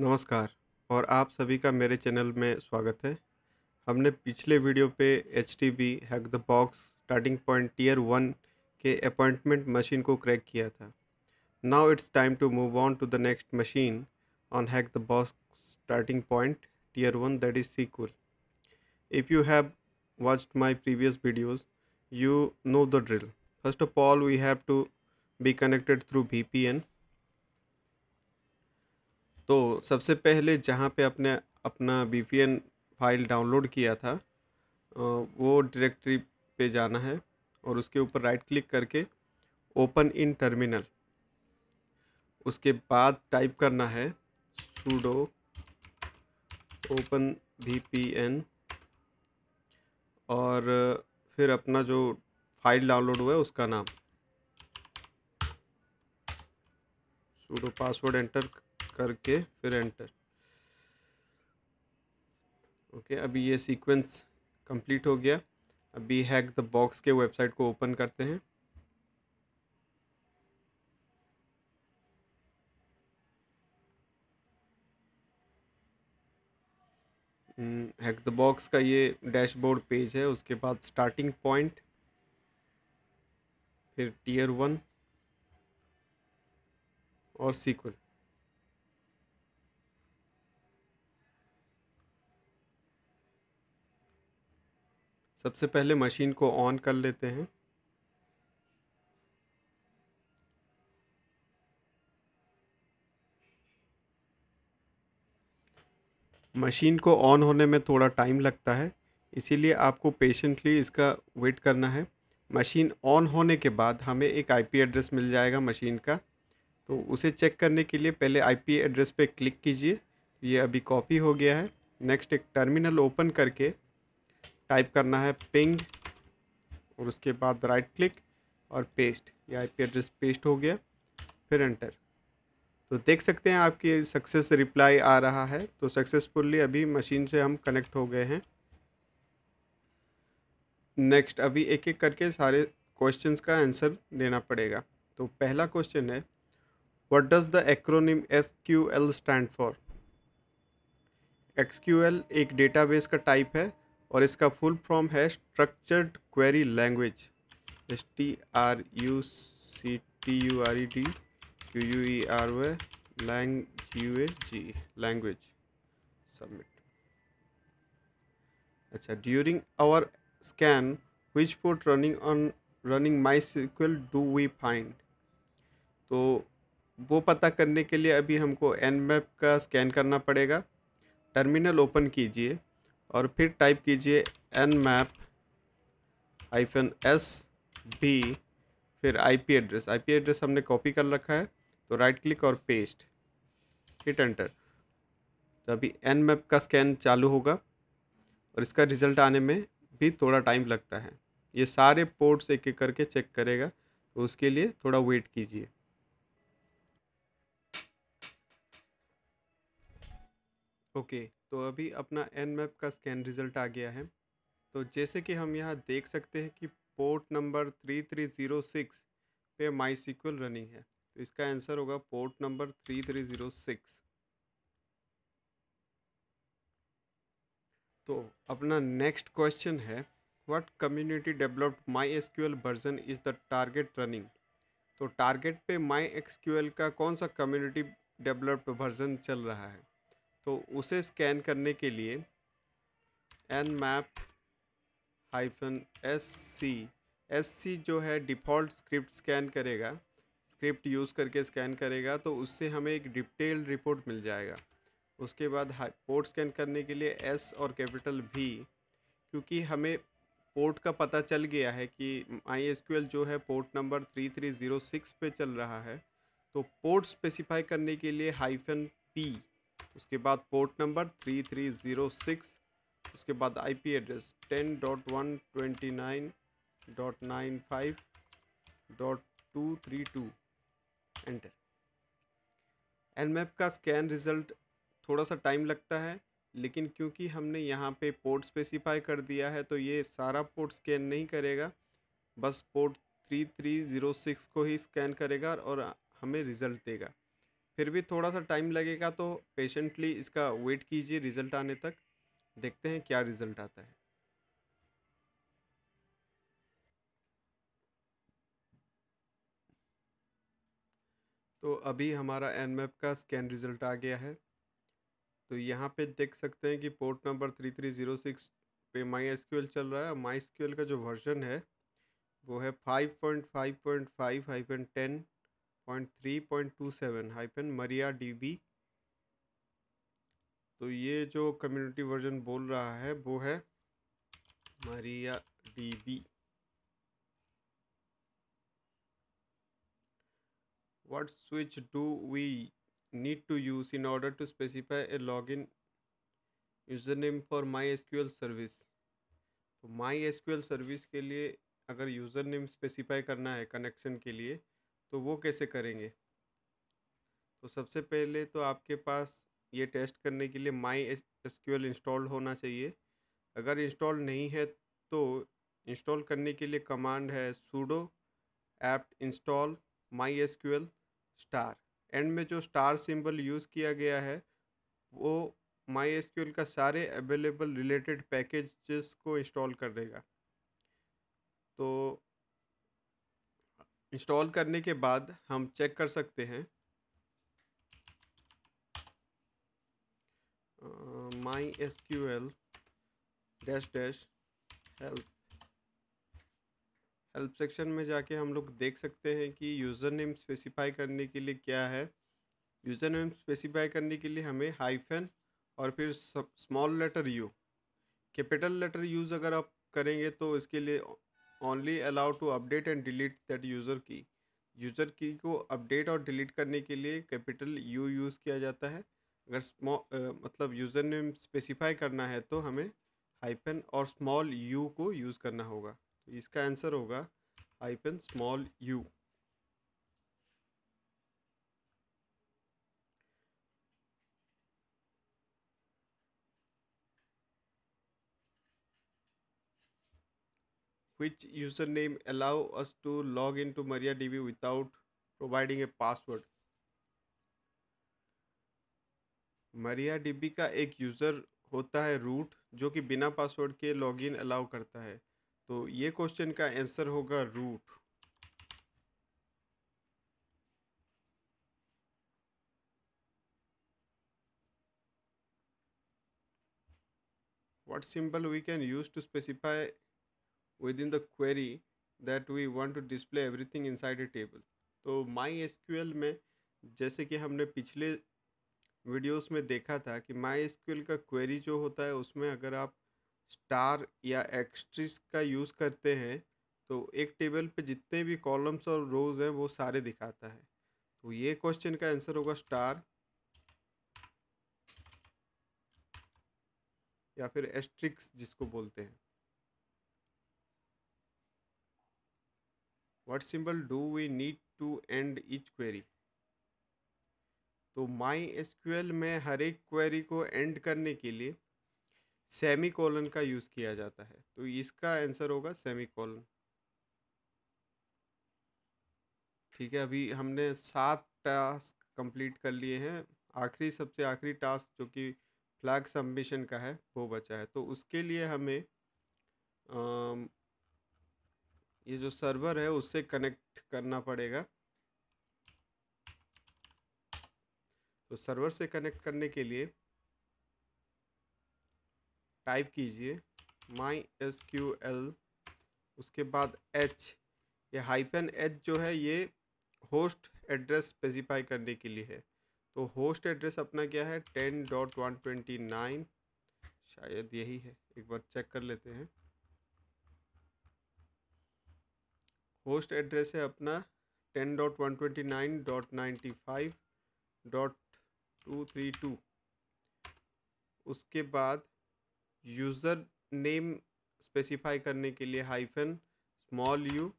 नमस्कार और आप सभी का मेरे चैनल में स्वागत है हमने पिछले वीडियो पे H T B hack the box starting point tier one के अपॉइंटमेंट मशीन को क्रैक किया था now it's time to move on to the next machine on hack the box starting point tier one that is sequel if you have previous videos you know the drill first of all we have to be connected through connected P N तो सबसे पहले जहाँ पे आपने अपना B file download किया था वो डायरेक्टरी पे जाना है और उसके ऊपर राइट क्लिक करके ओपन इन टर्मिनल उसके बाद टाइप करना है sudo open V P N और फिर अपना जो फाइल डाउनलोड हुआ है उसका नाम सूडो पासवर्ड एंटर करके फिर एंटर ओके okay, अभी ये सीक्वेंस कंप्लीट हो गया अभी हैक द बॉक्स के वेबसाइट को ओपन करते हैं हैक द बॉक्स का ये डैशबोर्ड पेज है उसके बाद स्टार्टिंग पॉइंट फिर टीयर वन और सीक्वल सबसे पहले मशीन को ऑन कर लेते हैं मशीन को ऑन होने में थोड़ा टाइम लगता है इसीलिए आपको पेशेंटली इसका वेट करना है मशीन ऑन होने के बाद हमें एक आईपी एड्रेस मिल जाएगा मशीन का तो उसे चेक करने के लिए पहले आईपी एड्रेस पे क्लिक कीजिए ये अभी कॉपी हो गया है नेक्स्ट एक टर्मिनल ओपन करके टाइप करना है पिंग और उसके बाद राइट क्लिक और paste I IP address paste हो गया फिर एंटर तो देख सकते हैं आपकी सक्सेस रिप्लाई आ रहा है तो सक्सेसफुली अभी मशीन से हम कनेक्ट हो गए हैं नेक्स्ट अभी एक एक करके सारे क्वेश्चंस का आंसर देना पड़ेगा तो पहला क्वेश्चन है what does the acronym S Q L stand for X Q L एक डेटाबेस का टाइप है और इसका फुल फॉर्म है structured query language S T R U C T U R E T Q U E R O lang U A G language submit अच्छा during our scan which port running on running my sequel do we find तो वो पता करने के लिए अभी हमको N map का स्कैन करना पड़ेगा टर्मिनल ओपन कीजिए और फिर टाइप कीजिए N map hyphen S B फिर आईपी एड्रेस आईपी एड्रेस हमने कॉपी कर रखा है तो राइट क्लिक और पेस्ट हिट एंटर तो अभी एन मैप का स्कैन चालू होगा और इसका रिज़ल्ट आने में भी थोड़ा टाइम लगता है ये सारे पोर्ट्स एक एक करके चेक करेगा तो उसके लिए थोड़ा वेट कीजिए ओके okay. तो अभी अपना एन मैप का स्कैन रिज़ल्ट आ गया है तो जैसे कि हम यहाँ देख सकते हैं कि port number three three zero six पे माई सीक्वल रनिंग है तो इसका आंसर होगा port number three three zero six तो अपना नेक्स्ट क्वेश्चन है what community developed my S version is the target running तो टारगेट पे माई एक्स का कौन सा कम्युनिटी डेवलप्ड वर्जन चल रहा है तो उसे स्कैन करने के लिए N map hyphen S C S C जो है डिफ़ॉल्ट स्क्रिप्ट स्कैन करेगा स्क्रिप्ट यूज़ करके स्कैन करेगा तो उससे हमें एक डिटेल्ड रिपोर्ट मिल जाएगा उसके बाद पोर्ट स्कैन करने के लिए एस और कैपिटल भी क्योंकि हमें पोर्ट का पता चल गया है कि आई जो है पोर्ट नंबर 3306 पे चल रहा है तो पोर्ट स्पेसिफाई करने के लिए हाइफन पी उसके बाद port number three three zero six उसके बाद IP address ten dot one twenty nine dot nine five dot two three two enter nmap का स्कैन रिज़ल्ट थोड़ा सा टाइम लगता है लेकिन क्योंकि हमने यहाँ पे पोर्ट स्पेसिफाई कर दिया है तो ये सारा पोर्ट स्कैन नहीं करेगा बस port three three zero six को ही स्कैन करेगा और हमें रिज़ल्ट देगा फिर भी थोड़ा सा टाइम लगेगा तो पेशेंटली इसका वेट कीजिए रिज़ल्ट आने तक देखते हैं क्या रिज़ल्ट आता है तो अभी हमारा एन का स्कैन रिज़ल्ट आ गया है तो यहाँ पे देख सकते हैं कि port number three three zero six पे माई एस चल रहा है माई एस का जो वर्जन है वो है five point five point five hyphen ten point three point two seven hyphen Maria D B तो ये जो कम्युनिटी वर्जन बोल रहा है वो है Maria D B what switch do we need to use in order to specify a login username for MySQL service तो MySQL service के लिए अगर यूज़र नेम स्पेसिफाई करना है कनेक्शन के लिए तो वो कैसे करेंगे तो सबसे पहले तो आपके पास ये टेस्ट करने के लिए माई एस इंस्टॉल होना चाहिए अगर इंस्टॉल नहीं है तो इंस्टॉल करने के लिए कमांड है sudo apt install my S star and में जो स्टार सिंबल यूज़ किया गया है वो माई एस का सारे अवेलेबल रिलेटेड पैकेजेस को इंस्टॉल कर देगा तो इंस्टॉल करने के बाद हम चेक कर सकते हैं my S Q L dash dash help help section में जाके हम लोग देख सकते हैं कि यूज़र नेम स्पेसिफाई करने के लिए क्या है यूज़र नेम स्पेसिफाई करने के लिए हमें हाइफन और फिर small letter U capital letter use अगर आप करेंगे तो इसके लिए only allow to update and delete that user की यूज़र की को अपडेट और डिलीट करने के लिए कैपिटल यू यूज़ किया जाता है अगर स्मॉ मतलब यूज़र नेम स्पेसिफाई करना है तो हमें हाइपन और स्मॉल यू को यूज़ करना होगा तो इसका आंसर होगा hyphen small U which username allow us to log into MariaDB without providing a password. MariaDB का एक user होता है root जो कि बिना password के login allow करता है तो ये question का answer होगा root. what symbol we can use to specify within the query that we want to display everything inside a table तो माई एस में जैसे कि हमने पिछले वीडियोस में देखा था कि माई एस का क्वेरी जो होता है उसमें अगर आप स्टार या एक्सट्रिस का यूज़ करते हैं तो एक टेबल पे जितने भी कॉलम्स और रोज़ हैं वो सारे दिखाता है तो ये क्वेश्चन का आंसर होगा स्टार या फिर एस्ट्रिक्स जिसको बोलते हैं what symbol do we need to end each query तो माई एस में हर एक क्वेरी को एंड करने के लिए सेमी कॉलन का यूज़ किया जाता है तो इसका आंसर होगा सेमी कॉलन ठीक है अभी हमने सात टास्क कंप्लीट कर लिए हैं आखिरी सबसे आखिरी टास्क जो कि फ्लैग सबमिशन का है वो बचा है तो उसके लिए हमें ये जो सर्वर है उससे कनेक्ट करना पड़ेगा तो सर्वर से कनेक्ट करने के लिए टाइप कीजिए माई एस क्यू एल उसके बाद एच ये हाइपन एच जो है ये होस्ट एड्रेस स्पेसिफाई करने के लिए है तो होस्ट एड्रेस अपना क्या है ten dot one twenty nine शायद यही है एक बार चेक कर लेते हैं होस्ट एड्रेस है अपना ten dot one twenty nine dot ninety five dot two three two उसके बाद यूज़र नेम स्पेसिफाई करने के लिए हाइफन स्मॉल यू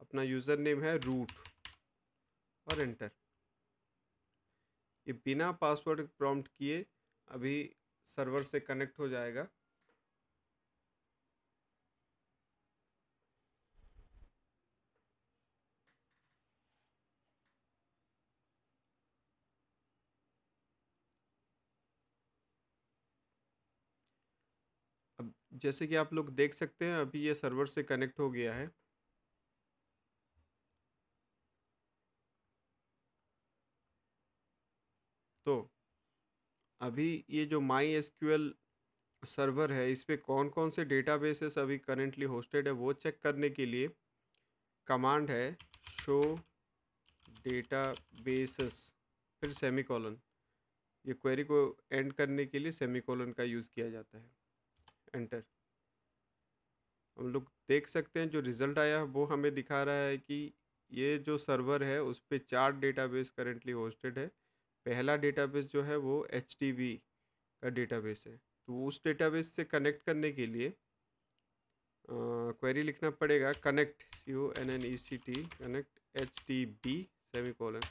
अपना यूज़र नेम है रूट और एंटर ये बिना पासवर्ड प्रॉम्प्ट किए अभी सर्वर से कनेक्ट हो जाएगा जैसे कि आप लोग देख सकते हैं अभी ये सर्वर से कनेक्ट हो गया है तो अभी ये जो माई एस सर्वर है इस पर कौन कौन से डेटाबेसेस अभी करेंटली होस्टेड है वो चेक करने के लिए कमांड है शो डेटा बेसिस फिर सेमी कॉलन ये क्वेरी को एंड करने के लिए सेमी कॉलन का यूज़ किया जाता है एंटर हम लोग देख सकते हैं जो रिज़ल्ट आया है वो हमें दिखा रहा है कि ये जो सर्वर है उस पर चार डेटाबेस करेंटली होस्टेड है पहला डेटाबेस जो है वो एच का डेटाबेस है तो उस डेटाबेस से कनेक्ट करने के लिए क्वेरी लिखना पड़ेगा connect C O N N E C T connect H T B semicolon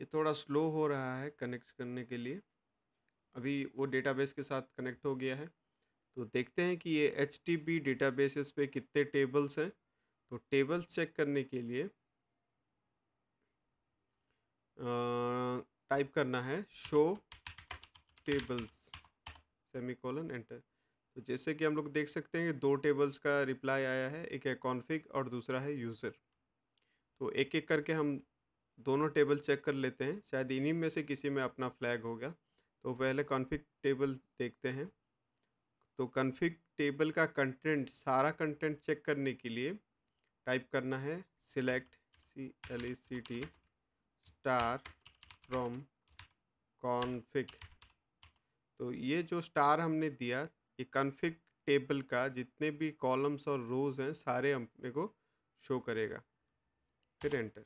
ये थोड़ा स्लो हो रहा है कनेक्ट करने के लिए अभी वो डेटाबेस के साथ कनेक्ट हो गया है तो देखते हैं कि ये एच टी बी बेसिस पे कितने टेबल्स हैं तो टेबल्स चेक करने के लिए टाइप करना है show tables semicolon enter तो जैसे कि हम लोग देख सकते हैं कि दो टेबल्स का रिप्लाई आया है एक है कॉन्फिग और दूसरा है यूज़र तो एक एक करके हम दोनों टेबल चेक कर लेते हैं शायद इन्हीं में से किसी में अपना फ्लैग हो गया तो पहले कॉन्फ़िग टेबल देखते हैं तो कॉन्फ़िग टेबल का कंटेंट सारा कंटेंट चेक करने के लिए टाइप करना है select C L E C T star from config तो ये जो स्टार हमने दिया ये कॉन्फ़िग टेबल का जितने भी कॉलम्स और रोज़ हैं सारे अपने को शो करेगा फिर एंटर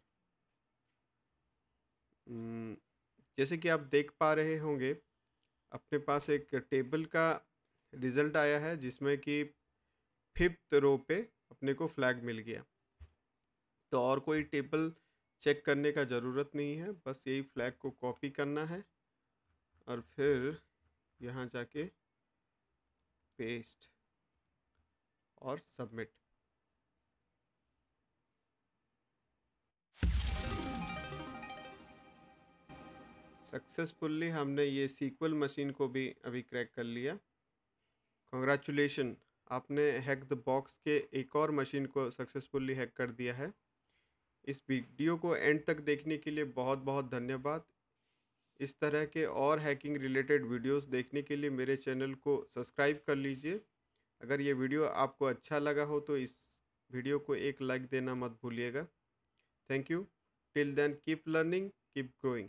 जैसे कि आप देख पा रहे होंगे अपने पास एक टेबल का रिज़ल्ट आया है जिसमें कि फिफ्थ रो पे अपने को फ्लैग मिल गया तो और कोई टेबल चेक करने का ज़रूरत नहीं है बस यही फ्लैग को कॉपी करना है और फिर यहाँ जाके पेस्ट और सबमिट सक्सेसफुल्ली हमने ये सीक्वल मशीन को भी अभी क्रैक कर लिया कॉन्ग्रेचुलेशन आपने हैक द बॉक्स के एक और मशीन को सक्सेसफुल्ली हैक कर दिया है इस वीडियो को एंड तक देखने के लिए बहुत बहुत धन्यवाद इस तरह के और हैकिंग रिलेटेड वीडियोस देखने के लिए मेरे चैनल को सब्सक्राइब कर लीजिए अगर ये वीडियो आपको अच्छा लगा हो तो इस वीडियो को एक लाइक देना मत भूलिएगा thank you till then keep learning keep growing